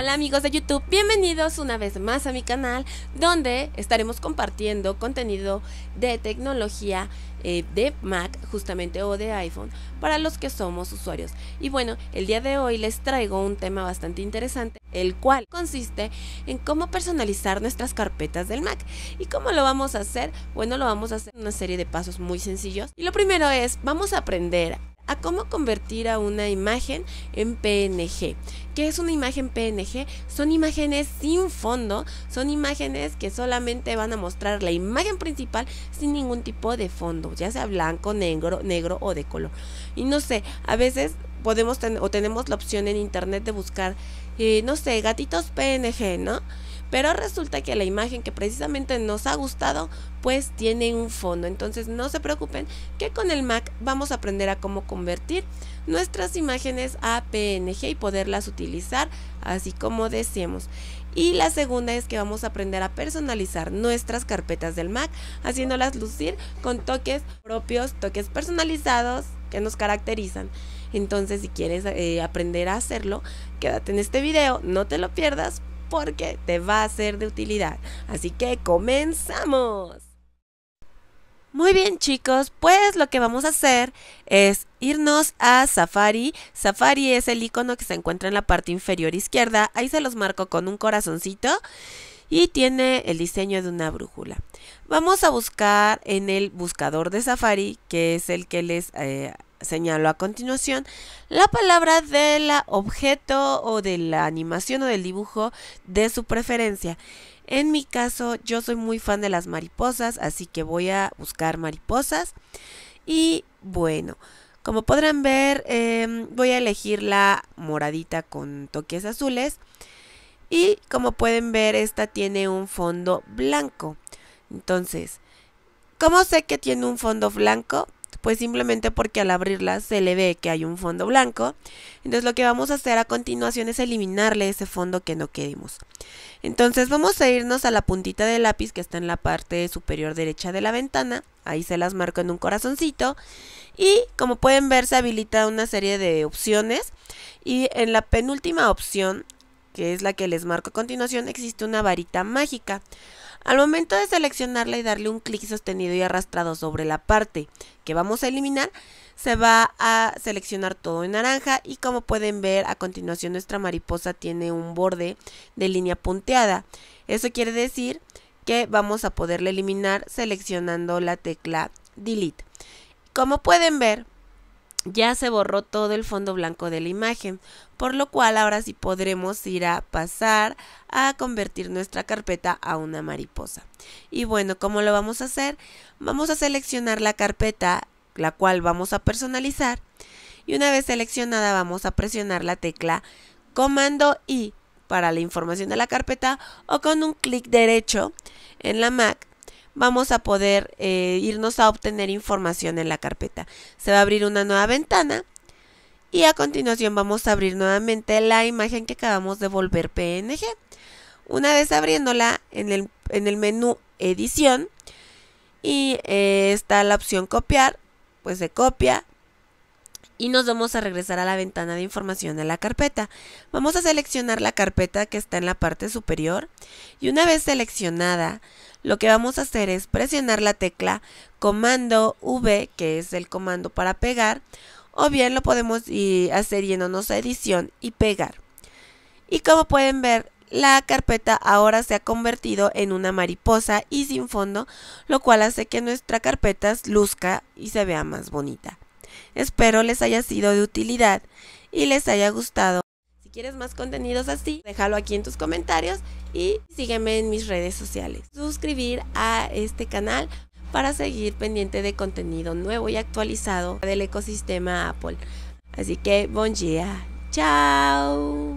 Hola amigos de YouTube, bienvenidos una vez más a mi canal donde estaremos compartiendo contenido de tecnología eh, de Mac justamente o de iPhone para los que somos usuarios. Y bueno, el día de hoy les traigo un tema bastante interesante, el cual consiste en cómo personalizar nuestras carpetas del Mac. ¿Y cómo lo vamos a hacer? Bueno, lo vamos a hacer en una serie de pasos muy sencillos. Y lo primero es, vamos a aprender a cómo convertir a una imagen en PNG. ¿Qué es una imagen PNG? Son imágenes sin fondo, son imágenes que solamente van a mostrar la imagen principal sin ningún tipo de fondo, ya sea blanco, negro, negro o de color. Y no sé, a veces podemos o tenemos la opción en internet de buscar, eh, no sé, gatitos PNG, ¿no? Pero resulta que la imagen que precisamente nos ha gustado pues tiene un fondo. Entonces no se preocupen que con el Mac vamos a aprender a cómo convertir nuestras imágenes a PNG y poderlas utilizar así como deseemos. Y la segunda es que vamos a aprender a personalizar nuestras carpetas del Mac, haciéndolas lucir con toques propios, toques personalizados que nos caracterizan. Entonces, si quieres eh, aprender a hacerlo, quédate en este video, no te lo pierdas porque te va a ser de utilidad. Así que comenzamos. Muy bien chicos, pues lo que vamos a hacer es irnos a Safari. Safari es el icono que se encuentra en la parte inferior izquierda. Ahí se los marco con un corazoncito y tiene el diseño de una brújula. Vamos a buscar en el buscador de Safari, que es el que les eh, señalo a continuación, la palabra del objeto o de la animación o del dibujo de su preferencia. En mi caso, yo soy muy fan de las mariposas, así que voy a buscar mariposas. Y bueno, como podrán ver, em, voy a elegir la moradita con toques azules. Y como pueden ver, esta tiene un fondo blanco. Entonces, ¿cómo sé que tiene un fondo blanco? Pues simplemente porque al abrirla se le ve que hay un fondo blanco. Entonces lo que vamos a hacer a continuación es eliminarle ese fondo que no queremos. Entonces vamos a irnos a la puntita de lápiz que está en la parte superior derecha de la ventana. Ahí se las marco en un corazoncito. Y como pueden ver se habilita una serie de opciones. Y en la penúltima opción, que es la que les marco a continuación, existe una varita mágica. Al momento de seleccionarla y darle un clic sostenido y arrastrado sobre la parte que vamos a eliminar, se va a seleccionar todo en naranja y como pueden ver a continuación nuestra mariposa tiene un borde de línea punteada. Eso quiere decir que vamos a poderla eliminar seleccionando la tecla Delete. Como pueden ver, ya se borró todo el fondo blanco de la imagen, por lo cual ahora sí podremos ir a pasar a convertir nuestra carpeta a una mariposa. Y bueno, ¿cómo lo vamos a hacer? Vamos a seleccionar la carpeta, la cual vamos a personalizar, y una vez seleccionada vamos a presionar la tecla Comando I para la información de la carpeta o con un clic derecho en la Mac vamos a poder eh, irnos a obtener información en la carpeta. Se va a abrir una nueva ventana y a continuación vamos a abrir nuevamente la imagen que acabamos de volver PNG. Una vez abriéndola en el, menú edición y eh, está la opción copiar, pues se copia y nos vamos a regresar a la ventana de información de la carpeta. Vamos a seleccionar la carpeta que está en la parte superior y una vez seleccionada lo que vamos a hacer es presionar la tecla comando V, que es el comando para pegar, o bien lo podemos hacer yéndonos a edición y pegar. Y como pueden ver, la carpeta ahora se ha convertido en una mariposa y sin fondo, lo cual hace que nuestra carpeta luzca y se vea más bonita. Espero les haya sido de utilidad y les haya gustado. Si quieres más contenidos así, déjalo aquí en tus comentarios y sígueme en mis redes sociales. Suscribir a este canal para seguir pendiente de contenido nuevo y actualizado del ecosistema Apple. Así que, buen día. Chao.